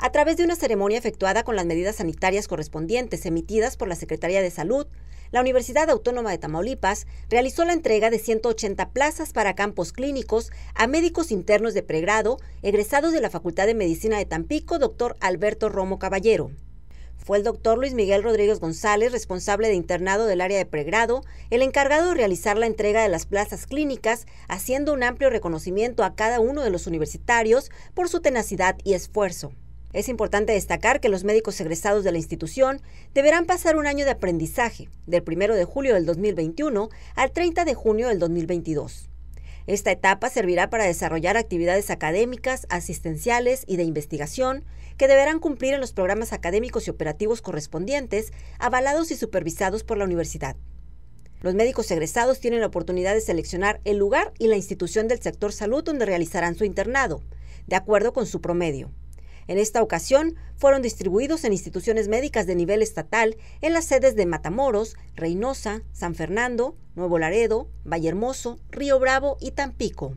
a través de una ceremonia efectuada con las medidas sanitarias correspondientes emitidas por la Secretaría de Salud, la Universidad Autónoma de Tamaulipas realizó la entrega de 180 plazas para campos clínicos a médicos internos de pregrado egresados de la Facultad de Medicina de Tampico, doctor Alberto Romo Caballero. Fue el doctor Luis Miguel Rodríguez González, responsable de internado del área de pregrado, el encargado de realizar la entrega de las plazas clínicas, haciendo un amplio reconocimiento a cada uno de los universitarios por su tenacidad y esfuerzo. Es importante destacar que los médicos egresados de la institución deberán pasar un año de aprendizaje, del 1 de julio del 2021 al 30 de junio del 2022. Esta etapa servirá para desarrollar actividades académicas, asistenciales y de investigación que deberán cumplir en los programas académicos y operativos correspondientes, avalados y supervisados por la universidad. Los médicos egresados tienen la oportunidad de seleccionar el lugar y la institución del sector salud donde realizarán su internado, de acuerdo con su promedio. En esta ocasión, fueron distribuidos en instituciones médicas de nivel estatal en las sedes de Matamoros, Reynosa, San Fernando, Nuevo Laredo, Vallehermoso, Río Bravo y Tampico.